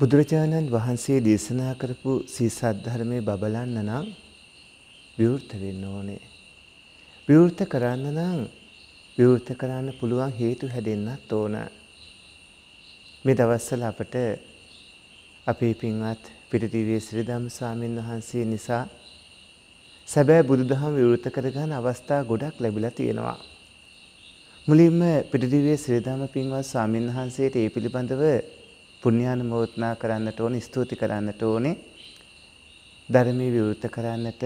බුදුරජාණන් වහන්සේ දේශනා කරපු සීසත් ධර්මයේ බබලන්න නම් විවෘත වෙන්න ඕනේ. විවෘත කරන්න නම් විවෘත කරන්න පුළුවන් හේතු හැදෙන්නත් ඕන. මේ දවස්වල අපට අපේ පින්වත් පිරිදිවියේ ශ්‍රීදම් ස්වාමීන් වහන්සේ නිසා සැබෑ බුදුදහම විවෘත කරගන්න අවස්ථා ගොඩක් ලැබිලා තියෙනවා. මුලින්ම පිරිදිවියේ ශ්‍රීදම් පින්වත් ස්වාමීන් වහන්සේට ඒ පිළිබඳව පුණ්‍යානුමෝදනා කරන්නට ඕනේ, ස්තුති කරන්නට ඕනේ. ධර්මයේ විවෘත කරන්නට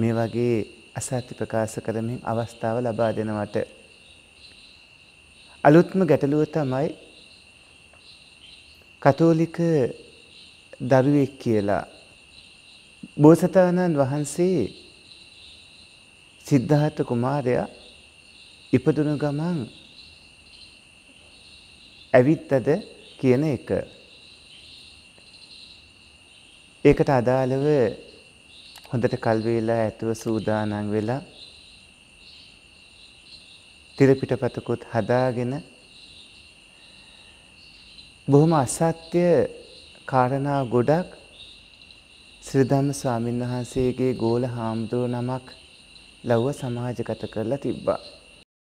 මේ වගේ අසත්‍ය ප්‍රකාශ කරමින් අවස්ථාව ලබා දෙනවට අලුත්ම ගැටලුව තමයි කතෝලික දරුවෙක් කියලා බෝසතාණන් වහන්සේ සිද්ධාර්ථ කුමාරයා ඉපදුණු ගමන් ඇවිත්තද කියන එක. ඒකට අදාළව හොඳට කල් වේලා ඇතුව සූදානම් වෙලා තිර පිටපතකුත් හදාගෙන බොහොම අසත්‍ය කාරණා ගොඩක් ශ්‍රීධම්ම ස්වාමීන් වහන්සේගේ ගෝල හාමුදුරුව නමක් ලව්ව සමාජගත කරලා තිබ්බා.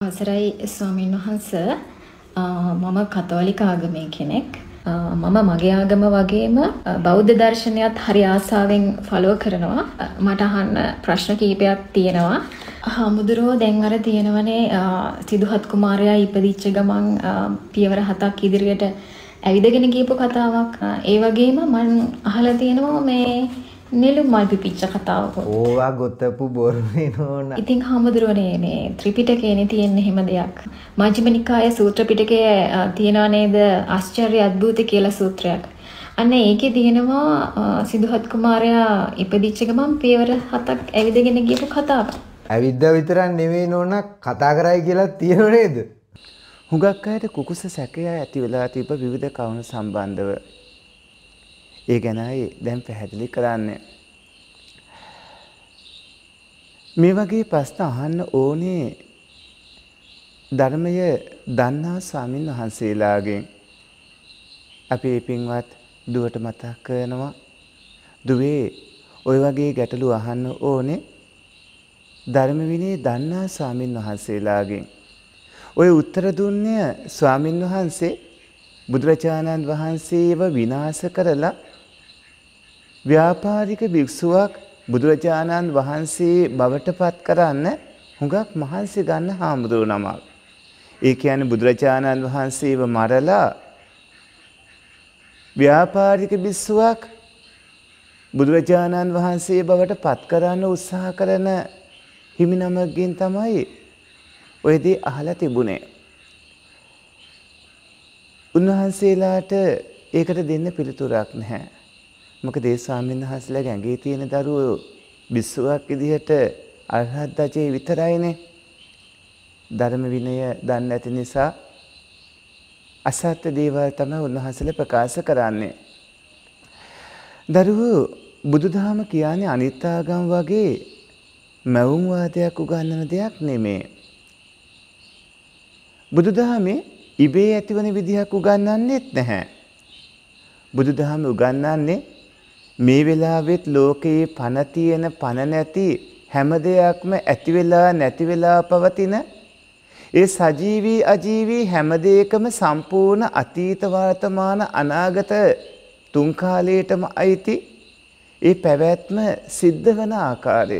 අවසරයි ස්වාමීන් වහන්සේ මම කතෝලික ආගමේ කෙනෙක්. මම මගේ ආගම වගේම බෞද්ධ දර්ශනයත් හරි ආසාවෙන් ෆලෝ කරනවා. මට අහන්න ප්‍රශ්න කීපයක් තියෙනවා. හාමුදුරුවෝ දැන් අර තියෙනවනේ සිදුහත් කුමාරයා ඉපදිච්ච ගමන් පියවර හතක් ඉදිරියට ඇවිදගෙන ගියපු කතාවක්. ඒ වගේම මම අහලා තියෙනවා මේ නෙළු මල් පිපිච්ච කතාව ඕවා ගොතපු බොරුවේ නෝන ඉතින් හාමුදුරුවනේ මේ ත්‍රිපිටකේනේ තියෙන එහෙම දෙයක් මජ්ක්‍ධිමනිකාය සූත්‍ර පිටකයේ තියනා නේද ආශ්චර්ය අද්භූත කියලා සූත්‍රයක් අන්න ඒකේ දිනනවා සිදුහත් කුමාරයා ඉපදිච්ච ගමන් පියවර හතක් ඇවිදගෙන ගියපු කතාව ඇවිද්ද විතරක් නෙවෙයි නෝන කතා කරයි කියලා තියෙන නේද හුඟක් අයට කුකුස සැකය ඇති වෙලා තිබ විවිධ කවුණු සම්බන්ධව ඒ ගැනයි දැන් පැහැදිලි කරන්නේ. මේ වගේ ප්‍රශ්න අහන්න ඕනේ ධර්මය දන්නා ස්වාමින් වහන්සේලාගෙන්. අපි පින්වත් දුවට මතක් කරනවා දුවේ ඔය වගේ ගැටලු අහන්න ඕනේ ධර්මවිනේ දන්නා ස්වාමින් වහන්සේලාගෙන්. ඔය උත්තර දුන්නේ ස්වාමින් වහන්සේ බුදුරජාණන් වහන්සේව විනාශ කරලා ව්‍යාපාරික භික්ෂුවක් බුදුරජාණන් වහන්සේ බවට පත් කරන්න හුඟක් මහන්සි ගන්න හාමුදුරුව නමක්. ඒ කියන්නේ බුදුරජාණන් වහන්සේව මරලා ව්‍යාපාරික භික්ෂුවක් බුදුරජාණන් වහන්සේ බවට පත් කරන්න උත්සාහ කරන හිමිනමකින් තමයි ඔයදී අහලා තිබුණේ. උන්වහන්සේලාට ඒකට දෙන්න පිළිතුරක් නැහැ. මොකද ඒ ස්වාමීන් වහන්සේලාගේ ඇඟේ තියෙන දරුවෝ බිස්සුවක් විදිහට අරහත් දජේ විතරයිනේ ධර්ම විනය දන්නේ නැති නිසා අසත්‍ය දේවල් තමයි උන්වහන්සේලා ප්‍රකාශ කරන්නේ. දරුවෝ බුදුදහම කියන්නේ අනිත්‍යාගම් වගේ මැවුම් වාදයක් උගන්වන දෙයක් නෙමේ. බුදුදහමේ ඉබේ ඇතිවන විදිහක් උගන්වන්නේත් නැහැ. බුදුදහම උගන්වන්නේ මේ වෙලාවෙත් ලෝකයේ පණ තියෙන පණ නැති හැම දෙයක්ම ඇති වෙලා නැති වෙලා පවතින ඒ සජීවී අජීවී හැම දෙයකම සම්පූර්ණ අතීත වර්තමාන අනාගත තුන් කාලයටම අයිති ඒ පැවැත්ම සිද්ධ වන ආකාරය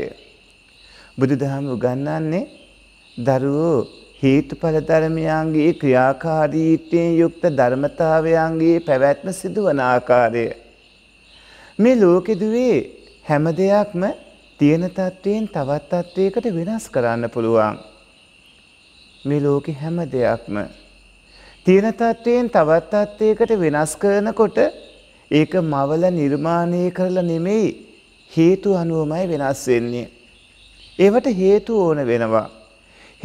බුදුදහම උගන්වන්නේ දරුවෝ හේතුඵල ධර්මයන්ගේ ක්‍රියාකාරීත්වයෙන් යුක්ත ධර්මතාවයන්ගේ පැවැත්ම සිදුවන ආකාරය මේ ලෝකෙ දුවේ හැම දෙයක්ම තියෙන තත්ත්වයෙන් තවත් තත්ත්වයකට වෙනස් කරන්න පුළුවන්. මේ ලෝකෙ හැම දෙයක්ම තියෙන තත්ත්වයෙන් තවත් තත්ත්වයකට වෙනස් කරනකොට ඒක මවල නිර්මාණය කරලා නෙමෙයි හේතු අනුවමයි වෙනස් වෙන්නේ. ඒවට හේතු ඕන වෙනවා.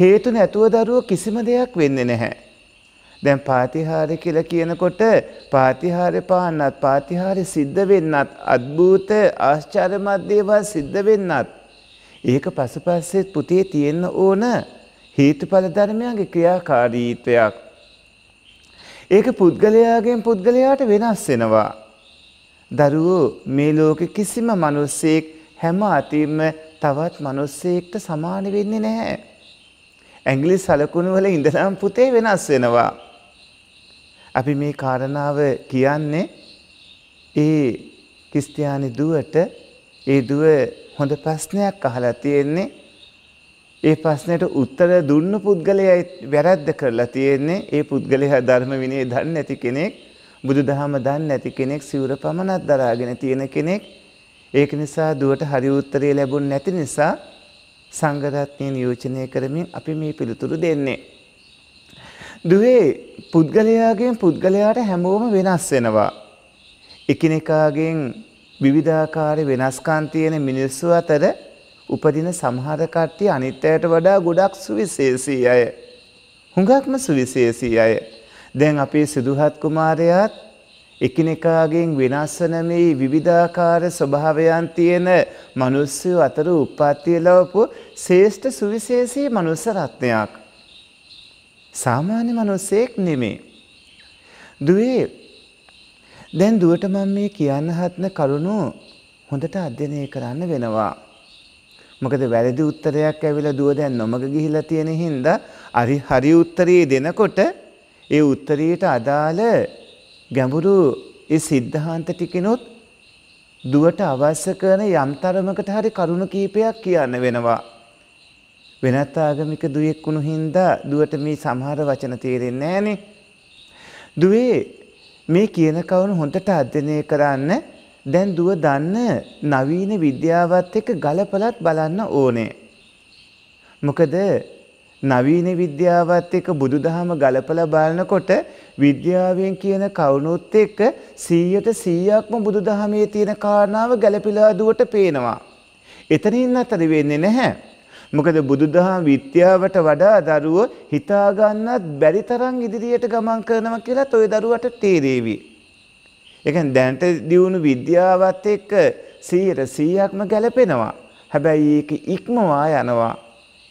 හේතු නැතුව දරුවෝ කිසිම දෙයක් වෙන්නේ නැහැ. දැන් පාතිහාර කියලා කියනකොට පාතිහාර පාන්නත් පාතිහාර සිද්ධ වෙන්නත් අද්භූත ආශ්චර්යමත් දේවල් සිද්ධ වෙන්නත් ඒක පසුපස්සෙත් පුතේ තියෙන්න ඕන හේතුඵල ධර්මයන්ගේ ක්‍රියාකාරීත්වයක් ඒක පුද්ගලයාගෙන් පුද්ගලයාට වෙනස් වෙනවා දරුවෝ මේ ලෝකෙ කිසිම මිනිස්සෙක් හැම අතින්ම තවත් මිනිස්සෙක්ට සමාන වෙන්නේ නැහැ ඇංග්‍රිස් සලකුණු වල ඉඳලම් පුතේ වෙනස් වෙනවා අපි මේ කාරණාව කියන්නේ ඒ ක්‍රිස්තියානි දුවට ඒ දුව හොඳ ප්‍රශ්නයක් අහලා තියෙන්නේ ඒ ප්‍රශ්නයට උත්තර දුන්න පුද්ගලයා වැරද්ද කරලා තියෙන්නේ ඒ පුද්ගලයා ධර්ම විනය දන්නේ නැති කෙනෙක් බුදුදහම දන්නේ නැති කෙනෙක් සිවුර පමණක් දරාගෙන තියෙන කෙනෙක් ඒක නිසා දුවට හරි උත්තරය ලැබුණ නැති නිසා සංඝ රත්නය නියෝජනය කරමින් අපි මේ පිළිතුරු දෙන්නේ දුවේ පුද්ගලයාගෙන් පුද්ගලයාට හැමෝම වෙනස් වෙනවා. එකිනෙකාගෙන් විවිධාකාර වෙනස්කම් තියෙන මිනිස්සු අතර උපදින සමහර කට්ටිය අනිත්යට වඩා ගොඩක් සුවිශේෂී අය. හුඟක්ම සුවිශේෂී අය. දැන් අපේ සිදුහත් කුමාරයාත් එකිනෙකාගෙන් වෙනස් වන මේ විවිධාකාර ස්වභාවයන් තියෙන මිනිස්සු අතර උප්පත්ති ලැබපු ශ්‍රේෂ්ඨ සුවිශේෂී මනුස්ස රත්නයක්. සාමාන්‍ය මිනිස්සෙක් නෙමේ. දුවේ දැන් දුවට මම මේ කියන්න හත්න කරුණු හොඳට අධ්‍යයනය කරන්න වෙනවා. මොකද වැරදි උත්තරයක් ඇවිල්ලා දුව දැන් නොමග ගිහිලා තියෙන හින්දා හරි හරි උත්තරේ දෙනකොට ඒ උත්තරයට අදාළ ගැඹුරු ඒ સિદ્ધාන්ත ටිකිනුත් දුවට අවශ්‍ය කරන යම් තරමකට හරි කරුණ කීපයක් කියන්න වෙනවා. වෙනත් ආගමික දුවෙක් වුණු හින්දා දුවට මේ සමහර වචන තේරෙන්නේ නැහනේ. දුවේ මේ කියන කවුරු හොඳට අධ්‍යයනය කරන්න දැන් දුව දන්න නවීන විද්‍යාවත් එක්ක ගලපලත් බලන්න ඕනේ. මොකද නවීන විද්‍යාවත් එක්ක බුදුදහම ගලපලා බලනකොට විද්‍යාවෙන් කියන කවුණුත් එක්ක 100ට 100ක්ම බුදුදහමේ තියෙන කාරණාව ගැළපීලා දුවට පේනවා. එතනින් අතර වෙන්නේ නැහැ. මොකද බුදුදහම විද්‍යාවට වඩා දරුවෝ හිතාගන්නත් බැරි තරම් ඉදිරියට ගමන් කරනවා කියලා toy දරුවට තේරෙවි. ඒ කියන්නේ දැනට දියුණු විද්‍යාවත් එක්ක 100 100ක්ම ගැලපෙනවා. හැබැයි ඒක ඉක්මවා යනවා.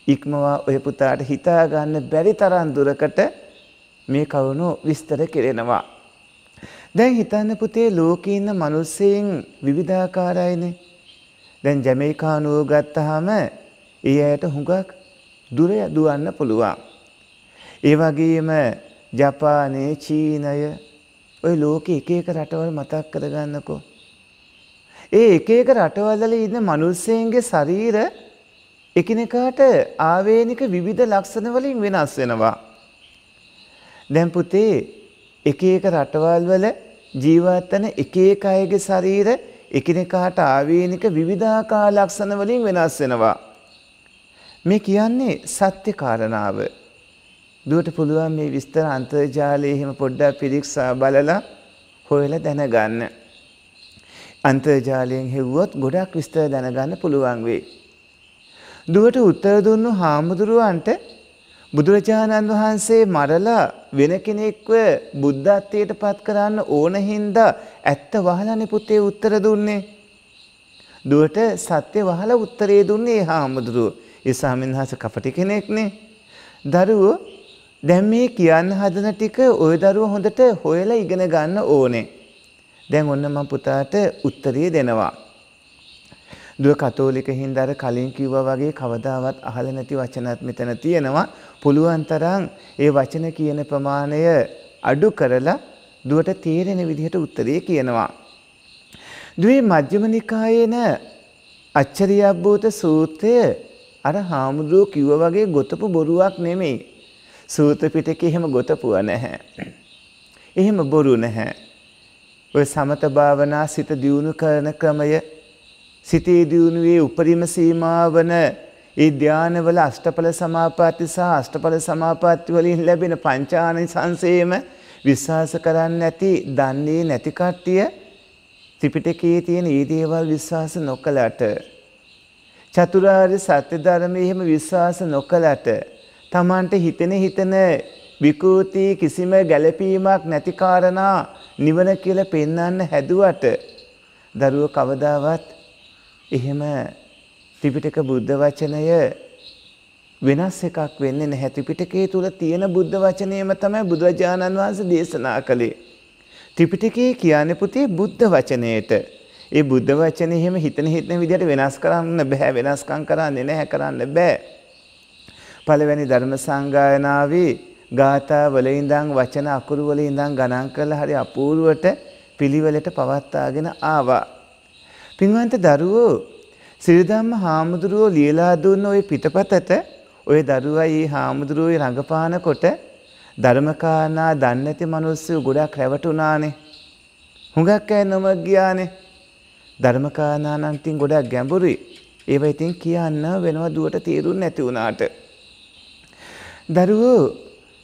ඉක්මවා ඔය පුතාට හිතාගන්න බැරි තරම් දුරකට මේ කවුණු විස්තර කෙරෙනවා. දැන් හිතන්න පුතේ ලෝකේ ඉන්න මිනිස්සෙන් විවිධාකාරයිනේ. දැන් ජමයිකානුව ගත්තාම ඒ අයට හුඟක් දුර දුවන්න පුළුවන්. ඒ වගේම ජපානයේ චීනය ඔය ලෝකෙ එක එක රටවල් මතක් කරගන්නකෝ. ඒ එක එක රටවල්වල ඉන්න මිනිස්සෙන්ගේ ශරීර එකිනෙකාට ආවේනික විවිධ ලක්ෂණ වලින් වෙනස් වෙනවා. දැන් පුතේ එක එක රටවල් වල ජීවත් වෙන එක එක අයගේ ශරීර එකිනෙකාට ආවේනික විවිධාකාර ලක්ෂණ වලින් වෙනස් වෙනවා. මේ කියන්නේ සත්‍ය කාරණාව. දුවට පුළුවන් මේ විස්තර අන්තර්ජාලයේ එහෙම පොඩ්ඩක් පිරික්සා බලලා හොයලා දැනගන්න. අන්තර්ජාලයෙන් හෙව්වොත් ගොඩක් විස්තර දැනගන්න පුළුවන් වෙයි. දුවට උත්තර දුන්නු හාමුදුරුවන්ට බුදුරජාණන් වහන්සේ මරලා වෙන කෙනෙක්ව බුද්ධත්වයට පත් කරන්න ඕන හින්දා ඇත්ත වහලානේ පුතේ උත්තර දුන්නේ. දුවට සත්‍ය වහලා උත්තරේ දුන්නේ හාමුදුරුවෝ. ඒ සාමින්හස කපටි කෙනෙක්නේ. දරුවෝ දැන් මේ කියන්න හදන ටික ওই දරුවෝ හොඳට හොයලා ඉගෙන ගන්න ඕනේ. දැන් ඔන්න මම පුතාට උත්තරය දෙනවා. දුව කතෝලික හින්දාර කලින් කිව්වා වගේ කවදාවත් අහලා නැති වචනත් මෙතන තියෙනවා. පුළුවන් තරම් ඒ වචන කියන ප්‍රමාණය අඩු කරලා දුවට තේරෙන විදිහට උත්තරය කියනවා. දුවේ මජ්ක්‍ධිම නිකායේන අච්චරියබ්බූත සූත්‍රය අර හාමුදුරුවෝ කිව්ව වගේ ගොතපු බොරුවක් නෙමෙයි. සූත්‍ර පිටකේ එහෙම ගොතපුව නැහැ. එහෙම බොරු නැහැ. ඔය සමත භාවනා සිත දියුණු කරන ක්‍රමය සිතේ දියුණුවේ උපරිම සීමාවන ඒ ධානවල අෂ්ටඵල සමාපatti සහ අෂ්ටඵල සමාපatti වලින් ලැබෙන පංචානිසංසේම විශ්වාස කරන්න නැති දන්නේ නැති කට්ටිය ත්‍රිපිටකයේ තියෙන ඊ දේවල් විශ්වාස නොකලට චතුරාර්ය සත්‍ය ධර්මයේ එහෙම විශ්වාස නොකලට Tamanට හිතෙන හිතන විකෘති කිසිම ගැළපීමක් නැති කාරණා නිවන කියලා පෙන්වන්න හැදුවට දරුව කවදාවත් එහෙම ත්‍රිපිටක බුද්ධ වචනය වෙනස් එකක් වෙන්නේ නැහැ ත්‍රිපිටකයේ තුල තියෙන බුද්ධ වචනයම තමයි බුදුරජාණන් වහන්සේ දේශනා කළේ ත්‍රිපිටකය කියන්නේ පුතේ බුද්ධ වචනයේට ඒ බුද්ධ වචනේ එහෙම හිතන හිතන විදිහට වෙනස් කරන්න බෑ වෙනස්කම් කරන්නේ නැහැ කරන්න බෑ. පළවෙනි ධර්ම සංගායනාවේ ගාථා වල ඉඳන් වචන අකුරු වල ඉඳන් ගණන් කරලා හරි අපූර්වට පිළිවෙලට පවත්වාගෙන ආවා. පින්වන්ත දරුවෝ සිරිධම්ම හාමුදුරුවෝ ලියලා දුන්න ওই පිටපතට ওই දරුවයි හාමුදුරුවෝයි රඟපානකොට ධර්මකානා දන්නේ නැති මිනිස්සු ගොඩක් රැවටුණානේ. හුඟක් අය නොමග ගියානේ. ධර්මකාරණානන්තින් ගොඩක් ගැඹුරුයි. ඒව ඉතින් කියන්න වෙනවා දුවට තේරුම් නැති වුණාට. දරුවෝ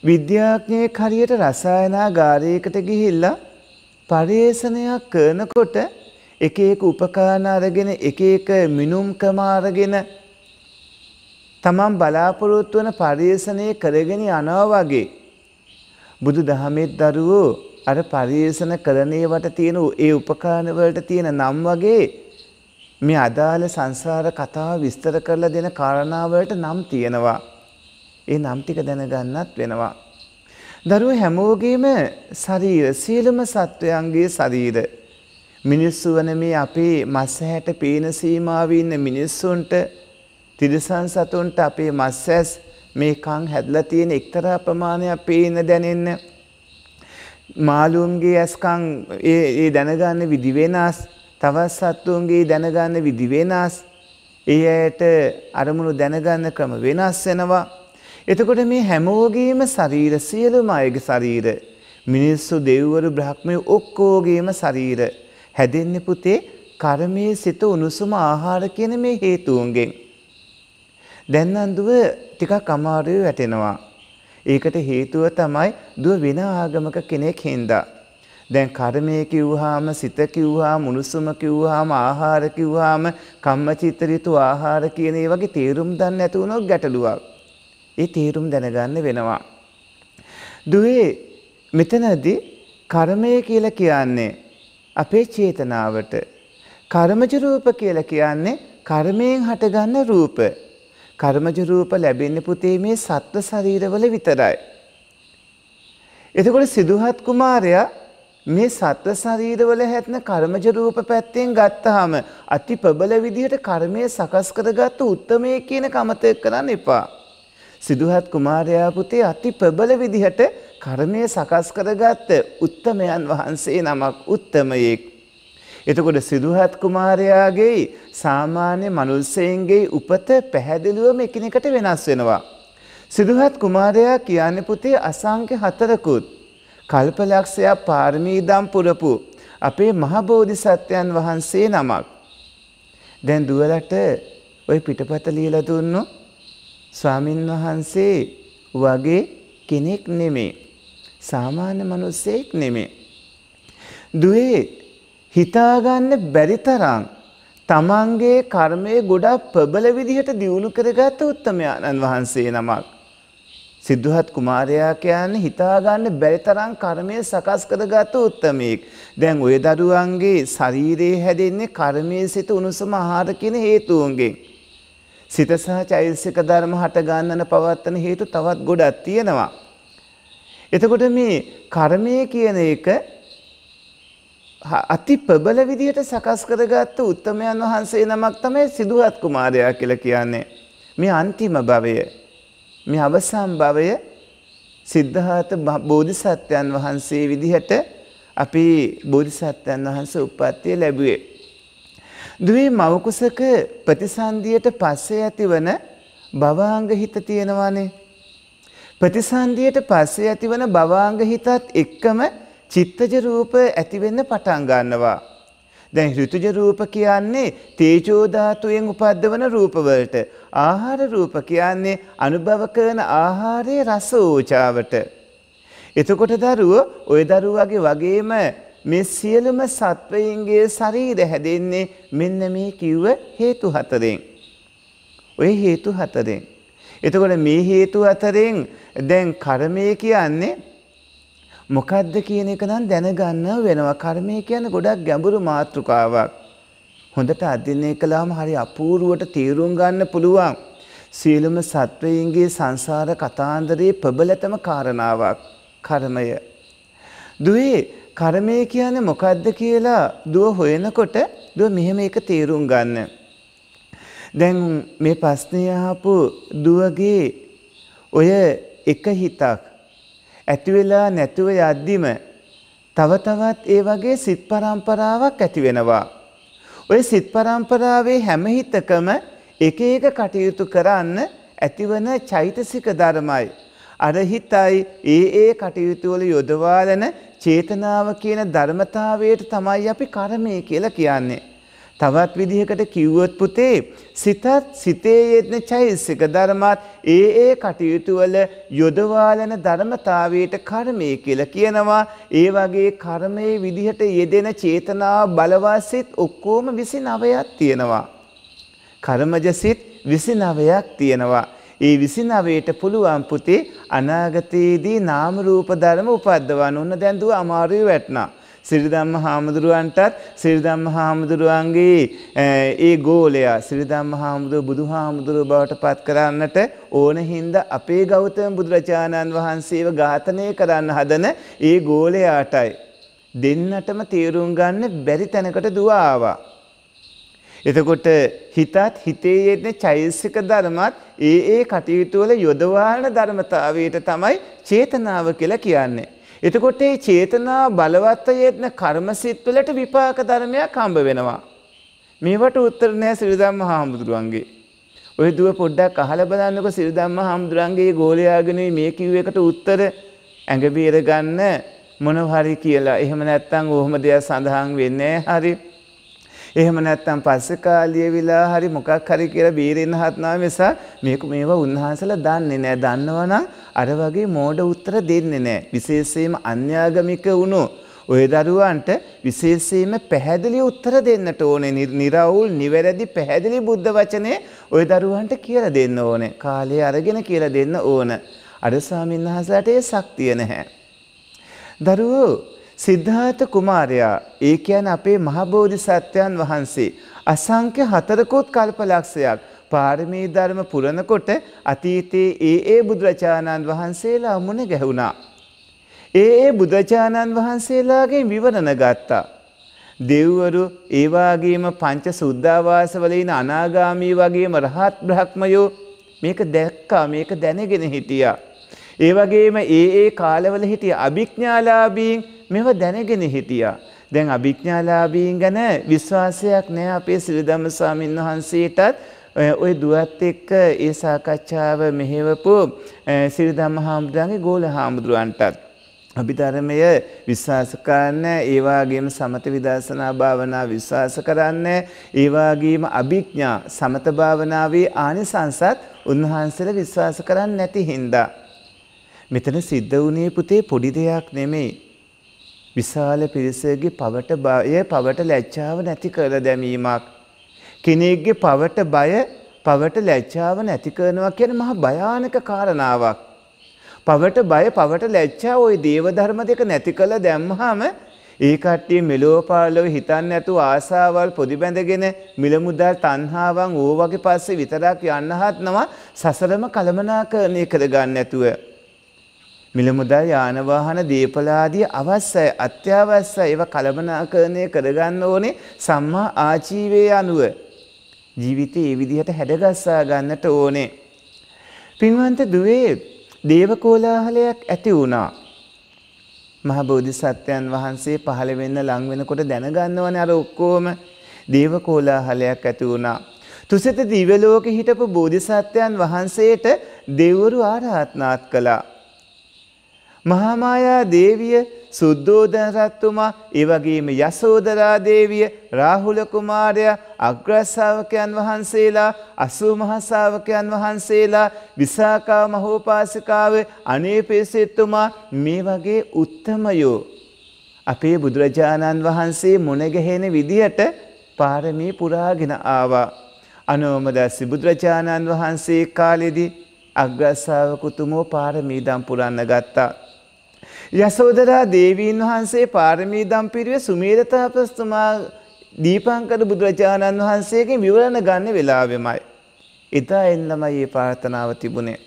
විද්‍යාඥයෙක් හරියට රසායනාගාරයකට ගිහිල්ලා පර්යේෂණයක් කරනකොට එක එක උපකරණ අරගෙන එක එක මිනුම්කම අරගෙන තමන් බලාපොරොත්තු වන පර්යේෂණය කරගෙන යනවා වගේ බුදු දහමේ දරුවෝ අර පරිේෂණ කරණයවට තියෙන ඒ උපකරණවලට තියෙන නම් වගේ මේ අදාළ සංසාර කතාව විස්තර කරලා දෙන කාරණාවලට නම් තියෙනවා. ඒ නම් ටික දැනගන්නත් වෙනවා. දරුවෝ හැමෝගේම ශරීර සියලුම සත්වයන්ගේ ශරීර මිනිස්සු වන මේ අපේ මස් හැට පේන සීමාවේ ඉන්න මිනිස්සුන්ට තිරිසන් සතුන්ට අපේ මස් ඇස් මේ කන් හැදලා තියෙන එක්තරා ප්‍රමාණයක් පේන දැනෙන්නේ මාලුවන්ගේ ඇස්කං ඒ දැනගන්න විදිවෙනස් තවත් සත්තුවන්ගේ දැනගන්න විදිවෙනස් ඒ ඇයට අරමුණු දැනගන්න ක්‍රම වෙනස් වෙනවා. එතකොට මේ හැමෝගේම සරීර සියලුම අයගේ සරීර. මිනිස්සු දෙව්වරු බ්‍රහ්මය ඔක්කෝගේම සරීර. හැදෙන්න පුතේ කර්මයේ සිත උණුසුම ආහාර කියන මේ හේතුවන්ගෙන්. දැන්නන්දුව ටිකක් අමාරුව වැටෙනවා. ඒකට හේතුව තමයි දුව වෙන ආගමක කෙනෙක් හින්දා. දැන් කර්මය කිව්වහම සිත කිව්වහම මුනුසුම කිව්වහම ආහාර කිව්වහම කම්මචිත්ත ඍතු ආහාර කියන ඒ වගේ තේරුම් ගන්න නැති වුණොත් ගැටලුවක්. ඒ තේරුම් දැනගන්න වෙනවා. දුවේ මෙතනදී කර්මය කියලා කියන්නේ අපේ චේතනාවට. කර්මජ රූප කියලා කියන්නේ කර්මයෙන් හටගන්න රූප. කර්මජ රූප ලැබෙන්නේ පුතේ මේ සත්ව ශරීරවල විතරයි. එතකොට සිදුහත් කුමාරයා මේ සත්ව ශරීරවල හැත්න කර්මජ රූප පැත්තෙන් ගත්තාම අති ප්‍රබල විදිහට කර්මය සකස් කරගත්තු උත්මය කියන කමතෙක් කරන්න එපා. සිදුහත් කුමාරයා පුතේ අති ප්‍රබල විදිහට කර්මය සකස් කරගත්ත උත්තමයන් වහන්සේ නමක් උත්තමයෙක්. එතකොට සිදුහත් කුමාරයාගේ සාමාන්‍ය මනුස්සයන්ගේ උපත පැහැදිලිවම එකිනෙකට වෙනස් වෙනවා. සිදුහත් කුමාරයා කියන්නේ පුතේ අසංඛ්‍ය හතරකුත් කල්පලක්ෂයක් පාරමීදම් පුරපු අපේ මහබෝධිසත්වයන් වහන්සේ නමක්. දැන් දුවලට ওই පිටපත ලියලා දුන්නු ස්වාමින් වහන්සේ වගේ කෙනෙක් නෙමේ. සාමාන්‍ය මිනිසෙක් නෙමේ. දුවේ හිතාගන්න බැරි තරම් තමන්ගේ කර්මය ගොඩක් ප්‍රබල විදිහට දියුණු කරගත්ත උත්තමයාණන් වහන්සේ නමක්. සිද්ධහත් කුමාරයා කියන්නේ හිතාගන්න බැරි තරම් කර්මය සකස් කරගත්ත උත්තමයෙක්. දැන් ඔය දරුවන්ගේ ශරීරයේ හැදෙන්නේ කර්මයේ සිට උණුසුම ආහාර කියන හේතුවන්ගෙන්. සිත සහ චෛතසික ධර්ම හට ගන්නන පවත්තන හේතු තවත් ගොඩක් තියෙනවා. එතකොට මේ කර්මය කියන එක අති ප්‍රබල විදියට සකස් කරගත්ත උත්තමයන් වහන්සේ නමක් තමයි සිදුහත් කුමාරයා කියලා කියන්නේ. මේ අන්තිම භවය මේ අවසන් භවය සිද්ධාර්ථ බෝධිසත්වයන් වහන්සේ විදිහට අපි බෝධිසත්වයන් වහන්සේ උප්පත්තිය ලැබුවේ. දුවේ මව කුසක ප්‍රතිසන්දියට පස්සේ ඇතිවන භවාංග හිත තියෙනවානේ. ප්‍රතිසන්දියට පස්සේ ඇතිවන භවාංග හිතත් එක්කම චිත්තජ රූප ඇති වෙන්න පටන් ගන්නවා. දැන් ඍතුජ රූප කියන්නේ තේජෝ ධාතුයෙන් උපද්දවන රූප වලට. ආහාර රූප කියන්නේ අනුභව කරන ආහාරයේ රස ඕචාවට. එතකොට දරුවෝ ওই දරුවාගේ වගේම මේ සියලුම සත්වයන්ගේ ශරීර හැදෙන්නේ මෙන්න මේ කිව්ව හේතු හතරෙන්. ඔය හේතු හතරෙන්. එතකොට මේ හේතු අතරෙන් දැන් කර්මය කියන්නේ මොකද්ද කියන එක නම් දැනගන්න වෙනවා. කර්මය කියන්නේ ගොඩක් ගැඹුරු මාතෘකාවක්. හොඳට අධ්‍යයනය කළාම හරි අපූර්වට තේරුම් ගන්න පුළුවන්. සියලුම සත්වයන්ගේ සංසාර කතාන්දරයේ ප්‍රබලතම කාරණාවක් කර්මය. දුවේ කර්මය කියන්නේ මොකද්ද කියලා දුව හොයනකොට දුව මෙහෙම එක තේරුම් ගන්න. දැන් මේ ප්‍රශ්නය ආපු දුවගේ ඔය එක හිතක් ඇති වෙලා නැතුව යද්දිම තව තවත් ඒ වගේ සිත් පරම්පරාවක් ඇති වෙනවා. ඔය සිත් පරම්පරාවේ හැම හිතකම එක එක කටයුතු කරන්න ඇතිවන චෛතසික ධර්මයි. අර හිතයි ඒ ඒ කටයුතු වල යොදවාලන චේතනාව කියන ධර්මතාවයට තමයි අපි කර්මය කියලා කියන්නේ. තවත් විදිහකට කිව්වොත් පුතේ සිතත් සිතේ යෙදෙන චෛසික ධර්මات ඒ ඒ කටයුතු වල යොදවාලන ධර්මතාවයට කර්මය කියලා කියනවා ඒ වගේ කර්මයේ විදිහට යෙදෙන චේතනාව බලවත්සිත ඔක්කොම 29ක් තියෙනවා කර්මජසිත 29ක් තියෙනවා ඒ 29ට පුළුවන් පුතේ අනාගතයේදී නාම රූප ධර්ම උපද්දවන්න ඕන දැන් දුව අමාරුවේ වැටෙනවා සිරිදම්ම හාමුදුරුවන්ටත් සිරිදම්ම හාමුදුරුවන්ගේ ඒ ගෝලයා සිරිදම්ම හාමුදුරුව බුදු හාමුදුරුව බවට පත් කරන්නට ඕන හින්ද අපේ ගෞතම බුදුරජාණන් වහන්සේව ඝාතනය කරන්න හදන ඒ ගෝලයාටයි. දෙන්නටම තේරුම් ගන්න බැරි තැනකට දුවාවා. එතකොට හිතත් හිතේ යෙදෙන චෛසික ධර්මත් ඒ ඒ කටයුතු වල යොදවාන ධර්මතාවයට තමයි චේතනාව කියලා කියන්නේ. එතකොට මේ චේතනා බලවත් යෙත්න කර්මසිට වලට විපාක ධර්මයක් හම්බ වෙනවා. මේවට උත්තර නැහැ සිරිදම්ම හාමුදුරුවන්ගේ. ඔය දුව පොඩ්ඩක් අහලා බලන්නකො සිරිදම්ම හාමුදුරුවන්ගේ ගෝලයාගෙන මේ කිව් එකට උත්තර ඇඟ බීර ගන්න මොනව හරි කියලා. එහෙම නැත්නම් ඔහොම දෙයක් සඳහන් වෙන්නේ නැහැ. හරි. එහෙම නැත්තම් පස්සේ කාලිය විලා හරි මොකක් හරි කියලා බීරෙන්න හත්නාව නිසා මේක මේවා උන්වහන්සලා දන්නේ නැහැ. දන්නවනම් අර වගේ මෝඩ උත්තර දෙන්නේ නැහැ. විශේෂයෙන්ම අන්‍යාගමික වුණු ඔය දරුවන්ට විශේෂයෙන්ම පැහැදිලි උත්තර දෙන්නට ඕනේ. निराවුල් නිවැරදි පැහැදිලි බුද්ධ වචනේ ඔය දරුවන්ට කියලා දෙන්න ඕනේ. කාලය අරගෙන කියලා දෙන්න ඕන. අර ස්වාමීන් වහන්සේට ඒ ශක්තිය නැහැ. දරුවෝ සිද්ධාර්ථ කුමාරයා ඒ කියන්නේ අපේ මහබෝධිසත්වයන් වහන්සේ අසංඛ්‍ය හතරකොත් කල්පලක්ෂයක් පාරමී ධර්ම පුරනකොට අතීතයේ ඒ ඒ බුදුරජාණන් වහන්සේලා මුණ ගැහුණා. ඒ ඒ බුදුරජාණන් වහන්සේලාගෙන් විවරණ ගත්තා. දෙව්වරු ඒ වගේම පංච සුද්ධාවාසවල ඉන අනාගාමී වගේම රහත් බ්‍රහ්මයෝ මේක දැක්කා මේක දැනගෙන හිටියා. ඒ වගේම ඒ ඒ කාලවල හිටිය අභිඥාලාභීන් මෙව දැනගෙන හිටියා. දැන් අභිඥාලාභීන් ගැන විශ්වාසයක් නෑ අපේ සිරිදම්ම ස්වාමීන් වහන්සේටත් ඔය දුවත් එක්ක ඒ සාකච්ඡාව මෙහෙවපු සිරිදම්ම හාමුදුරන්ගේ ගෝල හාමුදුරුවන්ටත්. අභිධර්මය විශ්වාස කරන්න ඒවාගේම සමත විදර්ශනා භාවනා විශ්වාස කරන්න ඒවාගේම අභිඥා සමත භාවනාවේ ආනිසංසත් උන්වහන්සේලා විශ්වාස කරන්නේ නැති හින්දා මෙතන සිද්ධ වුණේ පුතේ පොඩි දෙයක් නෙමෙයි විශාල පිරිසගේ පවට බය පවට ලැච්ඡාව නැති කර දැමීමක්. කෙනෙක්ගේ පවට බය පවට ලැච්ඡාව නැති කරනවා කියන මහා භයානක කාරණාවක්. පවට බය පවට ලැච්ඡාව ওই දේව ධර්ම දෙක නැති කළ දැම්මහම ඒ කට්ටිය මෙලෝ පාලව හිතන්නේ නැතුව ආසාවල් පොදි බැඳගෙන මිල මුදල් තණ්හාවන් ඕවගේ පස්සේ විතරක් යන්න හත්නවා සසරම කලමනාකරණය කරගන්න නැතුව මිලමුදල් යානවාහන දීපලාදී අවශ්‍යයි අත්‍යවශ්‍ය ඒව කළමනාකරණය කරගන්න ඕනේ සම්මා ආජීවය අනුව. ජීවිතය ඒ විදිහට හැඩගස්සා ගන්නට ඕනේ. පින්වන්ත දුවේ දේවකෝලාහලයක් ඇති වුණා. මහබෝධි සත්‍යයන් වහන්සේ පහළ වෙන්න ලං වෙනකොට දැනගන්න ඕනේ අර ඔක්කොම දේවකෝලාහලයක් ඇති වුණා. තුසිත දිව්‍යලෝකෙ හිටපු බෝධිසත්වයන් වහන්සේට දෙවරු ආරාධනාත් කළා. මහාමායා දේවිය සුද්දෝධන රත්තුමා එවගේම යසෝදරා දේවිය රාහුල කුමාරයා අග්‍රස්සාාවකයන් වහන්සේලා අසූ මහසාාවකයන් වහන්සේලා විසාකා මහෝපාසිකාව අනේපේසෙත්තුමා මේ වගේ උත්තමයෝ. අපේ බුදුරජාණන් වහන්සේ මොනගැහෙන විදිහට පාරමී පුරාගෙන ආවා. අනෝමදස්සි බුදුරජාණන් වහන්සේ කාලෙදි අග්‍රස්සාාවකුතුමෝ පාරමීදම් පුරන්න ගත්තා. යසෝදරා දේවීන් වහන්සේ පාරමී දම් පිරිවේ සුමේරතාපස්තුමා දීපංකර බුදුරජාණන් වහන්සේගෙන් විවරණ ගන්න වෙලාවෙමයි. එදා එන් ළමයි මේ ප්‍රාර්ථනාව තිබුණේ.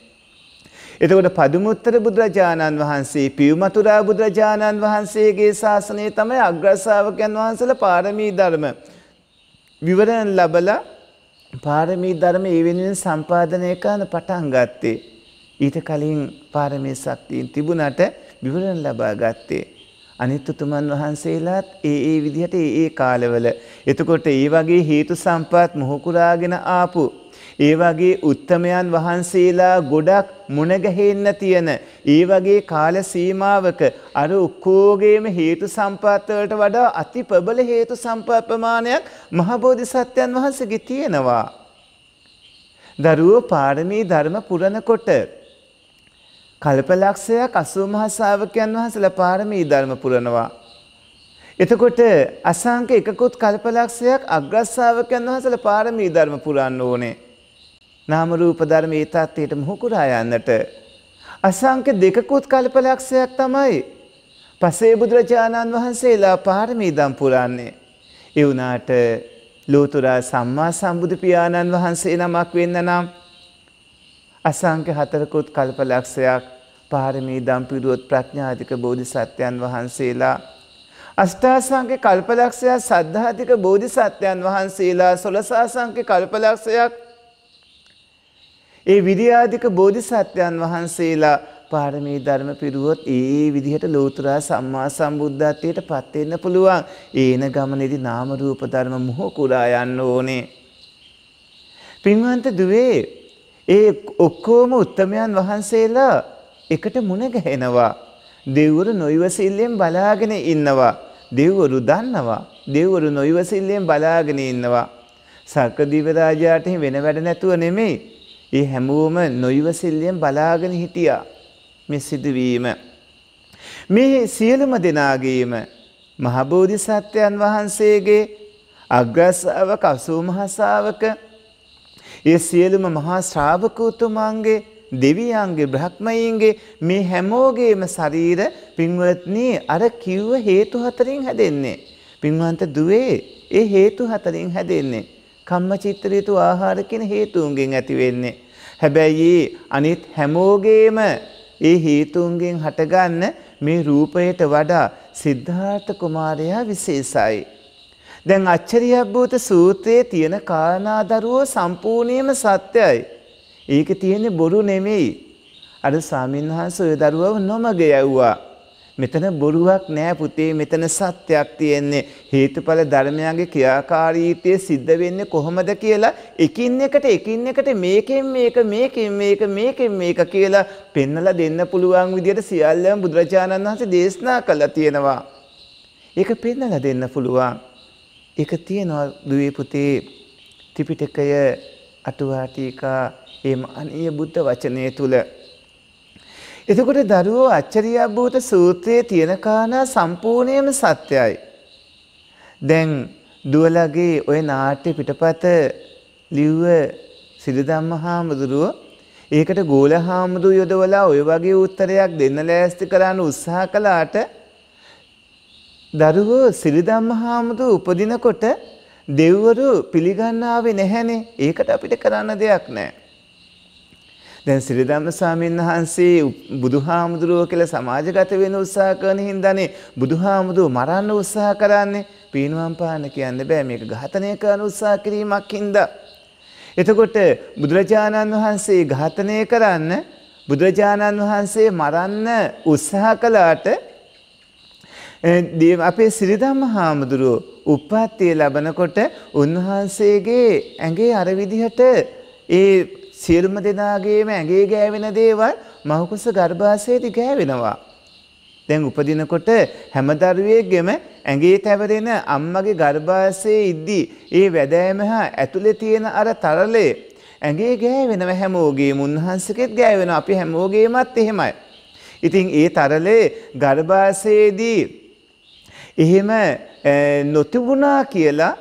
එතකොට පදුමුත්තර බුදුරජාණන් වහන්සේ පියුමතුරා බුදුරජාණන් වහන්සේගේ ශාසනය තමයි අග්‍රශ්‍රාවකයන් වහන්සේලා පාරමී ධර්ම විවරණ ලැබලා පාරමී ධර්ම ඒ වෙනුවෙන් සම්පාදනය කරන පටන් ගත්තේ. ඊට කලින් පාරමී ශක්තියින් තිබුණට විවරණ ලබා ගත්තේ. අනිත්තුතුමන් වහන්සේලාත් ඒ ඒ විදිහට ඒ ඒ කාලවල. එතකොට ඒ වගේ හේතු සම්පාත් මොහොකුරාගෙන ආපු. ඒ වගේ උත්තමයන් වහන්සේලා ගොඩක් මුණගැහෙන්න තියෙන. ඒ වගේ කාල සීමාවක අර ඔක්කෝගේම හේතු සම්පාත්වලට වඩා අති ප්‍රබල හේතු සම්පත් ප්‍රමාණයක් මහබෝධි සත්‍යයන් වහන්සේගේ තියෙනවා. දරුවෝ පාරමී ධර්ම පුරණකොට කල්පලක්ෂයක් අසූ මහ ශ්‍රාවකයන් වහන්සේලා පාරමී ධර්ම පුරනවා. එතකොට අසංක එකකුත් කල්පලක්ෂයක් අග්‍ර ශ්‍රාවකයන් වහන්සේලා පාරමී ධර්ම පුරන්න ඕනේ. නාම රූප ධර්ම ඒ තත්ත්වයට මුහු කරා යන්නට අසංක දෙකකුත් කල්පලක්ෂයක් තමයි පසේ බුදුරජාණන් වහන්සේලා පාරමී දම් පුරන්නේ. ඒ වුණාට ලෝතුරා සම්මා සම්බුදු පියාණන් වහන්සේ නමක් වෙන්න නම් අසංක හතරකුත් කල්පලක්ෂයක් පාරමී දම්පිරුවොත් ප්‍රඥාධික බෝධි සත්‍යයන් වහන්සේලා. අෂ්ඨාසංක කල්පලක්ෂයක් සද්ධාතික බෝධි සත්‍යයන් වහන්සේලා සොලසාසංක කල්පලක්ෂයක් ඒ විරියාධික බෝධි සත්‍යයන් වහන්සේලා පාරමී ධර්ම පිරුවොත් ඒ විදිහට ලෝතුරා සම්මා සම්බුද්ධත්වයට පත්වෙන්න පුළුවන් ඒන ගමනෙදි නාමරූප ධර්ම මුහෝකුරා යන්න ඕනේ. පින්වන්ත දුවේ ඒ ඔක්කොම උත්තමයන් වහන්සේලා එකට මුණ ගැහෙනවා. දෙව්වරු නොයවසිල්ලෙන් බලාගෙන ඉන්නවා. දෙව්වරු දන්නවා. දෙව්වරු නොයවසිල්ලෙන් බලාගෙන ඉන්නවා. සක්‍රදීව රාජාට වෙන වැඩ නැතුව නෙමෙයි. ඒ හැමෝම නොයවසිල්ලෙන් බලාගෙන හිටියා. මේ සිදුවීම. මේ සියලුම දෙනාගේම මහබෝධිසත්වයන් වහන්සේගේ අග්‍රසාවක අසූමහසාවක ඒ සියලුම මහා ශ්‍රාවකෝතුමන්ගේ දෙවියන්ගේ බ්‍රහ්මයින්ගේ මේ හැමෝගේම ශරීර පින්වත්නි අර කිව්ව හේතු හතරින් හැදෙන්නේ. පින්වන්ත දුවේ ඒ හේතු හතරින් හැදෙන්නේ. කම්මචිත්ත ඍතු ආහාර කියන හේතුන්ගෙන් ඇති වෙන්නේ. හැබැයි අනිත් හැමෝගේම ඒ හේතුන්ගෙන් හටගන්න මේ රූපයට වඩා සිද්ධාර්ථ කුමාරයා විශේෂයි. දැන් අච්චරියබ්බූත සූත්‍රයේ තියෙන කාරණාදරුවෝ සම්පූර්ණයෙන්ම සත්‍යයි. ඒක තියෙන්නේ බොරු නෙමෙයි. අර සාමින්හස ඔය දරුවව නොමග යව්වා. මෙතන බොරුවක් නෑ පුතේ මෙතන සත්‍යයක් තියෙන්නේ හේතුඵල ධර්මයන්ගේ ක්‍රියාකාරීත්වය සිද්ධ වෙන්නේ කොහොමද කියලා එකින් එකට එකින් එකට මේකෙන් මේක මේකෙන් මේක මේකෙන් මේක කියලා පෙන්වලා දෙන්න පුළුවන් විදිහට සියල්ලම බුදුරජාණන් වහන්සේ දේශනා කළා තියෙනවා. ඒක පෙන්වලා දෙන්න පුළුවන්. එක තියෙනවා දුවේ පුතේ ත්‍රිපිටකය අටුවාටීකා එම අනීය බුද්ධ වචනය තුල. එතකොට දරුවෝ අච්චරියාභූත සූත්‍රයේ තියෙන කාරණා සම්පූර්ණයෙන්ම සත්‍යයි. දැන් දුවලගේ ওই නාට්‍ය පිටපත ලිව්ව සිරිදම්ම හාමුදුරුව ඒකට ගෝල හාමුදුරුව යොදවලා ওই වගේ උත්තරයක් දෙන්න ලෑස්ති කරන්න උත්සාහ කළාට දරුවෝ සිරිදම්ම හාමුදුර උපදිනකොට දෙව්වරු පිළිගන්නාවේ නැහැනේ. ඒකට අපිට කරන්න දෙයක් නැහැ. දැන් සිරිදම්ම ස්වාමීන් වහන්සේ බුදුහාමුදුරුව කියලා සමාජගත වෙන උත්සාහ කරන හින්දානේ බුදුහාමුදුරුව මරන්න උත්සාහ කරන්නේ පීනුවම් පාන කියන්න බෑ මේක ඝාතනය කරන උත්සාහ කිරීමක් හින්දා. එතකොට බුදුරජාණන් වහන්සේ ඝාතනය කරන්න බුදුරජාණන් වහන්සේ මරන්න උත්සාහ කළාට අපේ සිරිධම්ම හාමුදුරුව උප්පත්තිය ලබනකොට උන්වහන්සේගේ ඇගේ අර විදිහට ඒ සියලුම දෙනාගේම ඇගේ ගෑවෙන දේවල් මහකුස ගර්භාසයේදී ගෑවෙනවා. දැන් උපදිනකොට හැම දරුවෙක්ගෙම ඇඟේ තැවරෙන අම්මගේ ගර්භාසයේ ඉද්දී ඒ වැදෑම හා ඇතුලේ තියෙන අර තරලය ඇඟේ ගෑවෙනව හැමෝගේම උන්වහන්සේකෙත් ගෑවෙනවා. අපි හැමෝගේමත් එහෙමයි. ඉතින් ඒ තරලේ ගර්භාසයේදී එහෙම නොතිබුණා කියලා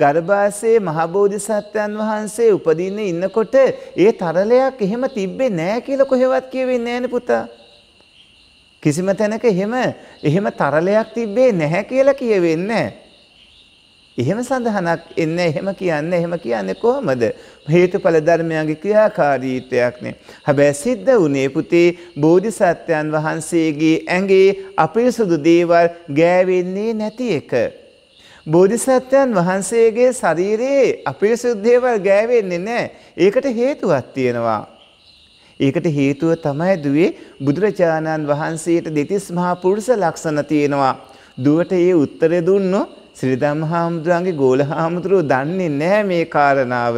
ගර්භාෂයේ මහබෝධිසත්වයන් වහන්සේ උපදින්න ඉන්නකොට ඒ තරලයක් එහෙම තිබ්බේ නෑ කියලා කොහෙවත් කියවෙන්නේ නෑනේ පුතා. කිසිම තැනක එහෙම එහෙම තරලයක් තිබ්බේ නැහැ කියලා කියවෙන්නේ නැහැ. එහෙම සඳහනක් එන්න එහෙම කියන්න එහෙම කියන්නේ කොහොමද? හේතුඵල ධර්මයන්ගේ ක්‍රියාකාරීත්වයක් නේ. හැබැයි සිද්ධ වුණේ පුතේ බෝධිසත්වයන් වහන්සේගේ ඇඟේ අපිරිසුදු දේවල් ගෑවෙන්නේ නැති එක. බෝධිසත්වයන් වහන්සේගේ ශරීරයේ අපිරිසුදු දේවල් ගෑවෙන්නේ නැහැ. ඒකට හේතුවක් තියෙනවා. ඒකට හේතුව තමයි දුවේ බුදුරජාණන් වහන්සේට දෙතිස් මහා පුරුෂ ලක්ෂණ තියෙනවා. දුවට ඒ උත්තරේ දුන්නොත් ශ්‍රීදම් හාමුදුරන්ගේ ගෝල හාමුදුරුව දන්නේ නැහැ මේ කාරණාව.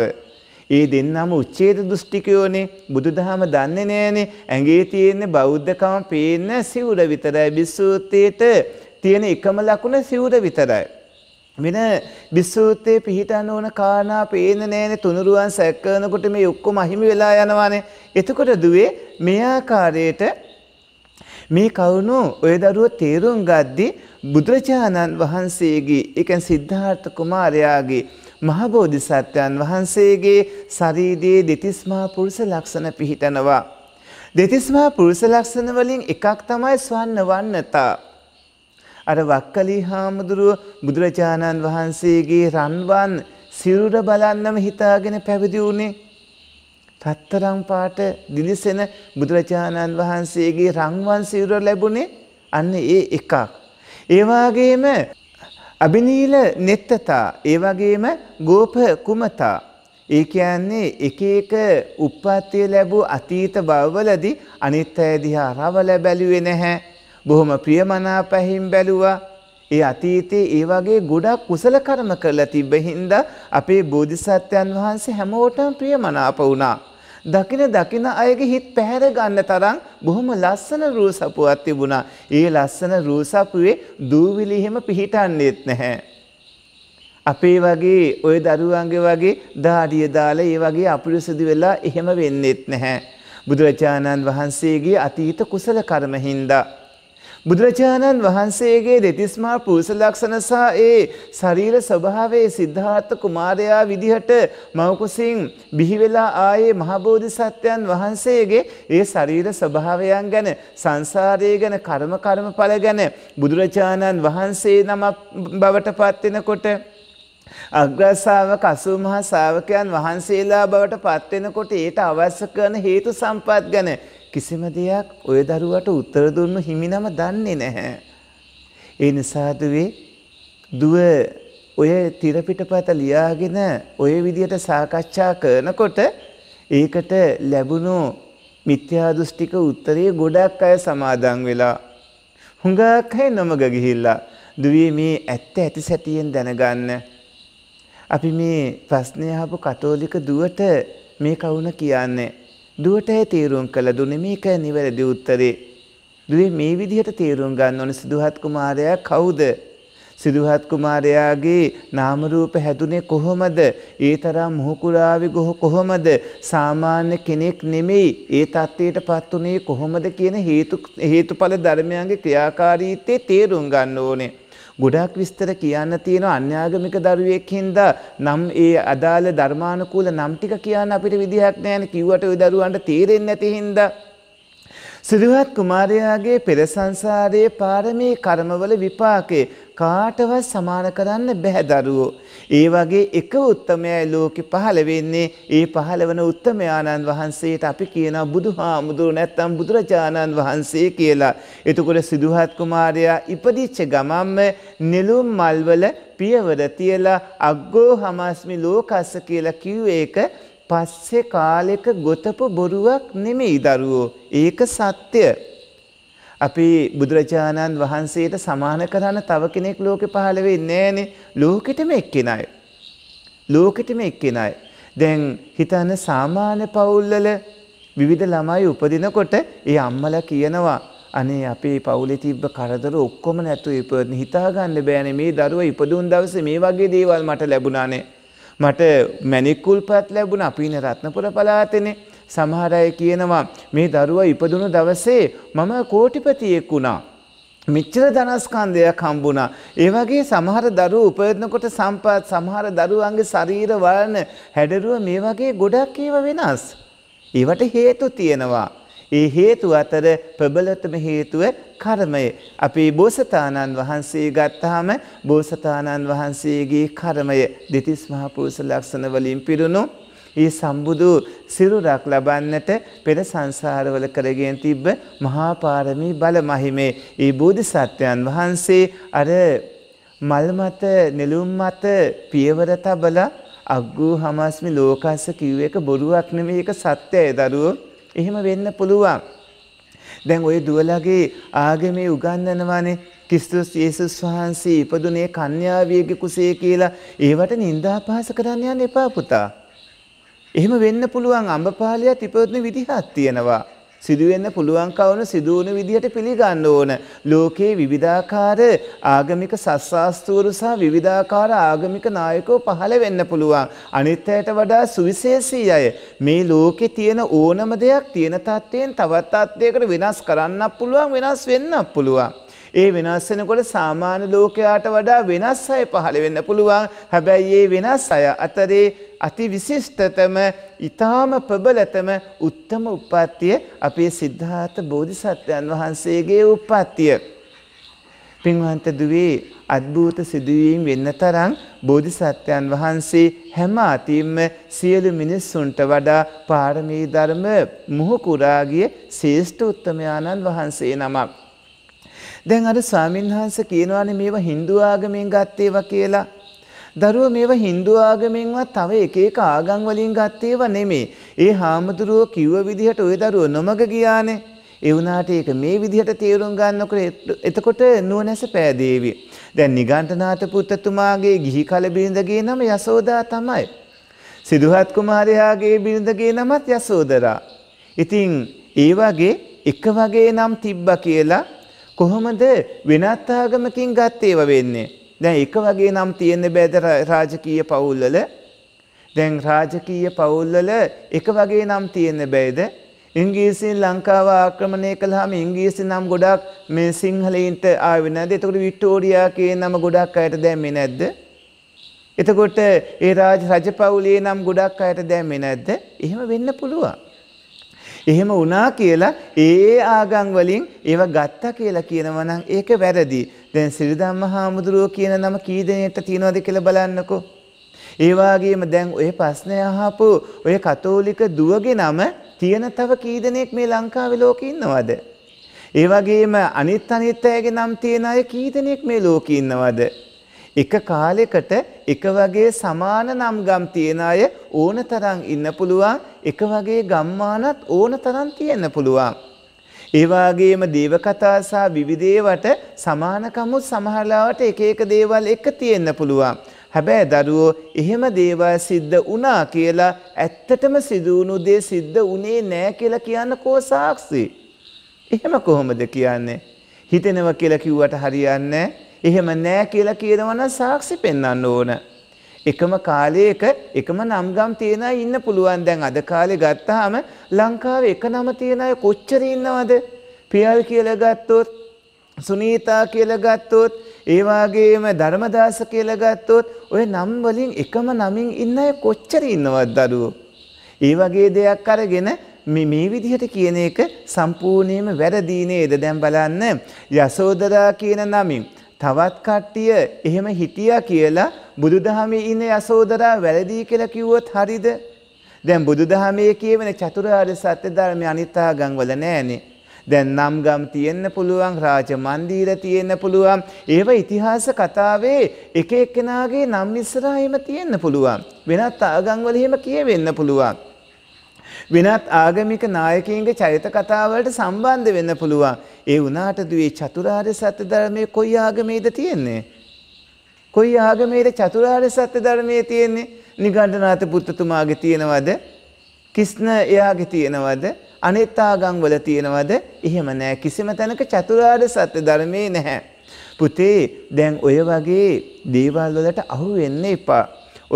ඒ දෙන්නම උච්චේත දෘෂ්ටිකයෝනේ බුදුදහම දන්නේ නෑනේ ඇඟේ තියෙන බෞද්ධකම පේන්න සිවුර විතරයි බිස්සූත්තේට තියෙන එකම ලකුණ සිවුර විතරයි. වෙන බිස්සූත්තේ පිහිටන්න ඕන කාරණා පේන්න නෑනේ තුනුරුවන් සැකකරනකොට මේ ඔක්කොම අහිමි වෙලා යනවානේ. එතකොට දුවේ මේ ආකාරයට මේ කවුණු ඔය දරුව තේරුම් ගද්දි බුදුරජාණන් වහන්සේගේ එකන් සිද්ධාර්ථ කුමාරයාගේ මහබෝධිසත්වයන් වහන්සේගේ ශරීරයේ දෙතිස්මා පුරුෂ ලක්ෂණ පිහිටනවා. දෙතිස්මා පුරුෂ ලක්ෂණ වලින් එකක් තමයි ස්වන්න වන්නතා. අර වක්කලී හාමුදුරුව බුදුරජාණන් වහන්සේගේ රන්වන් සිරුර බලන්නම හිතාගෙන පැවිදි වුණේ රත්තරන් පාට දිලිසෙන බුදුරජාණන් වහන්සේගේ රංවන් සිවුර ලැබුණේ අන්න ඒ එකක්. ඒ වගේම අබිනීල නෙත්තතා, ඒ වගේම ගෝප කුමතා. ඒ කියන්නේ එක එක උප්පත්තිය ලැබූ අතීත භවවලදී අනිත් අය දිහා රවල බැලුවේ නැහැ. බොහොම ප්‍රියමනාප ඇහිම් බැලුවා. ඒ අතීතයේ ඒ වගේ ගොඩක් කුසල කර්ම කරලා තිබෙහිඳ අපේ බෝධිසත්වයන් වහන්සේ හැමෝටම ප්‍රියමනාප වුණා. දකින දකින අයගේ හිත් පැහැර ගන්න තරම් බොහොම ලස්සන රූ සපුවක් තිබුණා. ඒ ලස්සන රූ සපුවේ දූවිලි එහෙම පිහිටන්නේත් නැහැ. අපේ වගේ ওই දරුවන්ගේ වගේ දාඩිය දාලා ඒ වගේ අපිරිසිදු වෙලා එහෙම වෙන්නේත් නැහැ. බුදුරජාණන් වහන්සේගේ අතීත කුසල කර්ම හින්දා බුදුරජාණන් වහන්සේගේ දෙතිස්මා පූස ලක්ෂණ සහ ඒ ශරීර ස්වභාවයේ සිද්ධාර්ථ කුමාරයා විදිහට මෞකුසින් බිහි වෙලා ආයේ මහබෝධිසත්වයන් වහන්සේගේ ඒ ශරීර ස්වභාවයන් ගැන සංසාරයේ ගැන කර්ම කර්මඵල ගැන බුදුරජාණන් වහන්සේ නමක් බවට පත් වෙනකොට අග්‍රසාාවක අසූ මහා ශාවකයන් වහන්සේලා බවට පත්වෙනකොට ඒට අවශ්‍ය කරන හේතු සම්පත් ගැන කිසිම දෙයක් ඔය දරුවට උත්තර දුන්නු හිමිනම දන්නේ නැහැ. ඒ නිසා දුවේ දුව ඔය තිර පිටපත ලියාගෙන ඔය විදියට සාකච්ඡා කරනකොට ඒකට ලැබුණු මිත්‍යා දෘෂ්ටික උත්තරේ ගොඩක් අය සමාදන් වෙලා හුඟක් අය නොමග ගිහිල්ලා දුවේ මේ ඇත්ත ඇති සැටියෙන් දැනගන්න අපි මේ ප්‍රශ්නය අහපු කතෝලික දුවට මේ කවුන කියන්නේ දුවටයි තීරුම් කළ දුන්නේ මේකයි නිවැරදි උත්තරේ. දුවේ මේ විදිහට තීරුම් ගන්න ඕනේ සිදුහත් කුමාරයා කවුද? සිදුහත් කුමාරයාගේ නාම රූප හැදුනේ කොහොමද? ඒ තරම් මොහුකුරාවි ගොහ කොහොමද? සාමාන්‍ය කෙනෙක් නෙමෙයි. ඒ தත්ත්වයටපත් උනේ කොහොමද කියන හේතු හේතුඵල ධර්මයන්ගේ ක්‍රියාකාරීත්වය තේරුම් ගන්න ඕනේ. ගොඩක් විස්තර කියන්න තියෙන අන්‍යාගමික දරුවෙක් හින්දා නම් ඒ අදාළ ධර්මානුකූල නම් ටික කියන්න අපිට විදිහක් නැහැ කිව්වට ওই දරුවන්ට තේරෙන්නේ නැති හින්දා සිරිවත් කුමාරයාගේ පෙර සංසාරයේ පාරමී කර්මවල විපාකේ කාටවත් සමාන කරන්න බැහැ දරුවෝ ඒ වගේ එක උත්තමයයි ලෝකෙ පහළ වෙන්නේ. ඒ පහළ වන උත්තමයාණන් වහන්සේට අපි කියනවා බුදුහාමුදුරු නැත්තම් බුදුරජාණන් වහන්සේ කියලා. එතකොට සිදුහත් කුමාරයා ඉපදිච්ච ගමම්ම නෙළුම් මල්වල පියවර තියලා අග්ගෝ හමස්මි ලෝකස්ස කියලා කිව්ව එක පස්සේ කාලෙක ගොතපු බොරුවක් නෙමෙයි දරුවෝ. ඒක සත්‍යය. අපි බුදුරජාණන් වහන්සේට සමාන කරන්න තව කෙනෙක් ලෝකෙ පහළ වෙන්නේ නෑනේ. ලෝකෙටම එක්කෙනයි. ලෝකෙටම එක්කෙනයි. දැන් හිතන්න සාමාන්‍ය පවුල්වල විවිධ ළමයි උපදිනකොට ඒ අම්මලා කියනවා අනේ අපේ පවුලේ තිබ්බ කරදර ඔක්කොම නැතුව ඉපදෙන්න හිතාගන්න බෑනේ මේ දරුවා ඉපදුන දවසේ මේ වගේ දේවල් මට ලැබුණානේ. මට මැණික් කුල්පත් ලැබුණා අපින රත්නපුර පළාතේනේ. සමහර අය කියනවා මේ දරුවා ඉපදුණු දවසේ මම කෝටිපතියෙක් වුණා. මෙච්චර ධනස්කන්ධයක් හම්බුණා. ඒ වගේ සමහර දරුවෝ උපයනකොට සම්පත් සමහර දරුවන්ගේ ශරීර වර්ණ හැඩරුව මේ වගේ ගොඩක් ඒව වෙනස්. ඒවට හේතු තියෙනවා. ඒ හේතු අතර ප්‍රබලතම හේතුව කර්මය. අපේ බෝසතාණන් වහන්සේ ගත්තාම බෝසතාණන් වහන්සේගේ කර්මය දෙතිස් මහා පුරුෂ ලක්ෂණ වලින් පිරුණු ඒ සම්බුදු සිරුරක් ලබන්නට පෙර සංසාරවල කරගෙන තිබ්බ මහා පාරමී බල මහිමේ ඒ බෝධිසත්වයන් වහන්සේ අර මල් මත නෙළුම් මත පියවර තබලා අග්ගූ හමස්මි ලෝකස්ස කිව්ව එක බොරුවක් නෙමෙයි ඒක සත්‍යය දරුවෝ. එහෙම වෙන්න පුළුවන්. දැන් ওই දුවලගේ ආගමේ උගන්වනවානේ ක්‍රිස්තුස් යේසුස් වහන්සේ ඉපදුනේ කන්‍යාවියගේ කුසේ කියලා ඒවට නිඳාපාස කරන්න යන්න එපා පුතා. එහෙම වෙන්න පුළුවන් අඹපාලයක් ඉපදුන විදිහක් තියෙනවා. සිදුවෙන්න පුළුවන් කවුන සිදුවුණු විදිහට පිළිගන්න ඕන. ලෝකයේ විවිධාකාර ආගමික සස්සාස්තූරු සහ විවිධාකාර ආගමික නායකෝ පහළ වෙන්න පුළුවන්. අනිත් අයට වඩා සුවිශේෂී අය මේ ලෝකේ තියෙන ඕනම දෙයක් තියෙන තත්ත්වයෙන් තවත් තත්ත්වයකට වෙනස් කරන්නත් පුළුවන් වෙනස් වෙන්නත් පුළුවන්. ඒ වෙනස් වෙනකොට සාමාන්‍ය ලෝකයාට වඩා වෙනස් අය පහළ වෙන්න පුළුවන්. හැබැයි ඒ වෙනස් අය අතරේ අති විශිෂ්ටතම ඊ타ම ප්‍රබලතම උත්තම උප්පත්තිය අපේ සිද්ධාර්ථ බෝධිසත්වයන් වහන්සේගේ උප්පත්තිය. පින්වන්ත දුවේ අද්භූත සිදුවීම් වෙන්න තරම් බෝධිසත්වයන් වහන්සේ හැම අතින්ම සියලු මිනිස්සුන්ට වඩා පාරමී ධර්ම මුහුකුරාගිය ශ්‍රේෂ්ඨ උත්තමයාණන් වහන්සේ නමක්. දැන් අර ස්වාමින්වහන්ස කියනවානේ මේවා Hindu ආගමෙන් ගත් ඒවා කියලා. දරුවෝ මේවා Hindu ආගමෙන්වත් තව එක එක ආගම් වලින් ගත් ඒවා නෙමෙයි. ඒ හාමුදුරුවෝ කිව්ව විදිහට ওই දරුවෝ නොමග ගියානේ. ඒ වුණාට ඒක මේ විදිහට තේරුම් ගන්නකොට එතකොට නුවණැස පෑදේවි. දැන් නිගණ්ඨනාත පුත්තුමාගේ ගිහි කල බිරිඳගේ නම යසෝදා තමයි. සිදුහත් කුමාරයාගේ බිරිඳගේ නමත් යසෝදරා. ඉතින් ඒ වගේ එක වගේ නම් තිබ්බා කියලා කොහොමද වෙනත් ආගමකින් ගත්තේ ඒව වෙන්නේ? දැන් එක වගේ නම් තියෙන්න බෑද රාජකීය පවුල්වල? දැන් රාජකීය පවුල්වල එක වගේ නම් තියෙන්න බෑද? ඉංග්‍රීසියෙන් ලංකාව ආක්‍රමණය කළාම ඉංග්‍රීසි නම් ගොඩක් මේ සිංහලයින්ට ආවේ නැද්ද? එතකොට වික්ටෝරියා කියන නම ගොඩක් අයට දැම්මේ නැද්ද? එතකොට ඒ රාජ රජපෞලියේ නම් ගොඩක් අයට දැම්මේ නැද්ද? එහෙම වෙන්න පුළුවන්. එහෙම වුණා කියලා ඒ ආගම් වලින් ඒව ගත්තා කියලා කියනවා නම් ඒක වැරදි. දැන් සිරිධම්ම හාමුදුරුව කියන නම කී දෙනෙක්ට තියෙනවද කියලා බලන්නකෝ. ඒ වගේම දැන් ඔය ප්‍රශ්නය අහපු ඔය කතෝලික දුවගේ නම තියෙන තව කී දෙනෙක් මේ ලංකාවේ ලෝකේ ඉන්නවද? ඒ වගේම අනිත් අනිත් අයගේ නම් තියෙන අය කී දෙනෙක් මේ ලෝකේ ඉන්නවද? එක කාලෙකට එක වගේ සමාන නම් ගම් තියෙන අය ඕන තරම් ඉන්න පුළුවන් එක වගේ ගම්මානත් ඕන තරම් තියෙන්න පුළුවන්. ඒ වගේම දේවකතා සහ විවිධේවට සමානකමුත් සමහරලාවට එක එක දේවල් එක තියෙන්න පුළුවන්. හැබැයි දරුවෝ එහෙම දේවල් සිද්ධ වුණා කියලා ඇත්තටම සිදුවුණු දේ සිද්ධ වුණේ නෑ කියලා කියන්න කෝ සාක්ෂි. එහෙම කොහොමද කියන්නේ? හිතෙනවා කියලා කිව්වට හරියන්නේ නෑ. එහෙම නෑ කියලා කියනවනම් සාක්ෂි පෙන්වන්න ඕන. එකම කාලයක එකම නම්ගම් තියෙන අය ඉන්න පුළුවන්. දැන් අද කාලේ ගත්තාම ලංකාවේ එක නම තියෙන අය කොච්චර ඉන්නවද? පියල් කියලා ගත්තොත්, සුනීතා කියලා ගත්තොත්, ඒ වගේම ධර්මදාස කියලා ගත්තොත් ওই නම් වලින් එකම නමින් ඉන්න අය කොච්චර ඉන්නවද දරුවෝ? ඒ වගේ දෙයක් අරගෙන මේ මේ විදිහට කියන එක සම්පූර්ණයෙන්ම වැරදි නේද? දැන් බලන්න යසෝදරා කියන නමින් තවත් කට්ටිය එහෙම හිටියා කියලා බුදුදහමේ ඉන්න යසෝදරා වැරදි කියලා කිව්වොත් හරිද? දැන් බුදුදහමේ කියවෙන චතුරාර්ය සත්‍ය ධර්මය අනිත්‍යගම් වල නැහැනේ. දැන් නම් ගම් තියෙන්න පුළුවන් රාජ මන්දිර තියෙන්න පුළුවන් ඒව ඉතිහාස කතාවේ එක එක්කෙනාගේ නම් ඉස්සරහා එහෙම තියෙන්න පුළුවන් වෙනත් ආගම් වල එහෙම කියවෙන්න පුළුවන් වෙනත් ආගමික නායකයන්ගේ චරිත කතාවලට සම්බන්ධ වෙන්න පුළුවන්. ඒ වුණාට දුවේ චතුරාර්ය සත්‍ය ධර්මයේ කොයි ආගමේද තියෙන්නේ? කොයි ආගමේද චතුරාර්ය සත්‍ය ධර්මයේ තියෙන්නේ? නිගණ්ඨනාථ පුත්තුමාගේ තියෙනවද? කිස්න එයාගේ තියෙනවද? අනිත් ආගම් වල තියෙනවද? එහෙම නෑ. කිසිම තැනක චතුරාර්ය සත්‍ය ධර්මයේ නැහැ. පුතේ දැන් ඔය වගේ දේවල් වලට අහු වෙන්න එපා.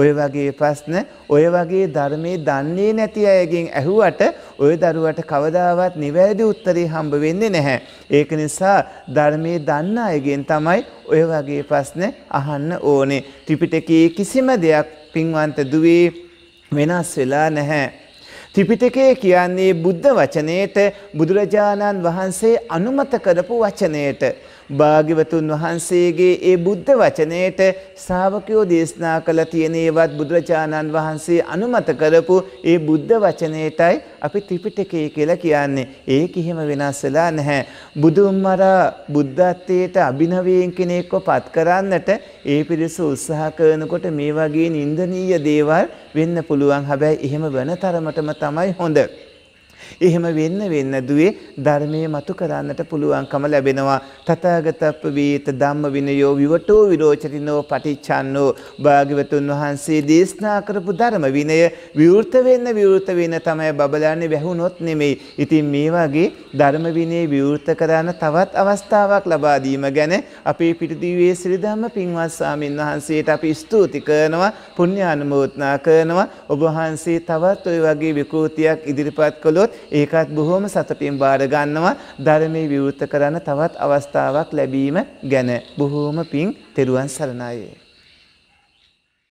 ඔය වගේ ප්‍රශ්න ඔය වගේ ධර්මයේ දන්නේ නැති අයගෙන් ඇහුවට ඔය දරුවට කවදාවත් නිවැරදි උත්තරේ හම්බ වෙන්නේ නැහැ. ඒක නිසා ධර්මයේ දන්න අයගෙන් තමයි ඔය වගේ ප්‍රශ්න අහන්න ඕනේ. ත්‍රිපිටකයේ කිසිම දෙයක් පින්වන්ත දුවේ වෙනස් වෙලා නැහැ. ත්‍රිපිටකය කියන්නේ බුද්ධ වචනයට බුදුරජාණන් වහන්සේ අනුමත කරපු වචනයට භාග්‍යවතුන් වහන්සේගේ ඒ බුද්ධ වචනයට ශ්‍රාවකයෝ දේශනා කළ තියෙනේවත් බුදුරජාණන් වහන්සේ අනුමත කරපු ඒ බුද්ධ වචනයටයි අපි ත්‍රිපිටකය කියලා කියන්නේ. ඒක එහෙම වෙනස් වෙලා නැහැ. බුදුමරා බුද්ධත්වයට අභිනවයෙන් කෙනෙක්ව පත් කරන්නට ඒ පිරිස උත්සාහ කරනකොට මේ වගේ නිନ୍ଦනීය දේවල් වෙන්න පුළුවන්. හැබැයි එහෙම වෙන තරමටම තමයි හොඳ. එහෙම වෙන්න වෙන්න දුවේ ධර්මයේ මතු කරන්නට පුළුවන්කම ලැබෙනවා. තථාගතප්ප වේත ධම්ම විනයෝ විවටෝ විරෝචතිනෝ පටිච්චන්නෝ භාග්‍යවතුන් වහන්සේ දේශනා කරපු ධර්ම විනය විවෘත වෙන්න විවෘත වෙන්න තමයි බබලන්නේ වැහුනොත් නෙමෙයි. ඉතින් මේ වගේ ධර්ම විනය විවෘත කරන්න තවත් අවස්ථාවක් ලබා දීම ගැන අපේ පිටිදිවේ ශ්‍රී ධම්ම පින්වත් ස්වාමින් වහන්සේට අපි ස්තුති කරනවා පුණ්‍ය අනුමෝදනා කරනවා ඔබ වහන්සේ තවත් ඔය වගේ විකෘතියක් ඉදිරිපත් කළොත් ඒකත් බොහොම සතුටින් බාරගන්නවා ධර්මය විවෘත කරන්න තවත් අවස්ථාවක් ලැබීම ගැන බොහෝම පින් තෙරුවන් සරණයේ.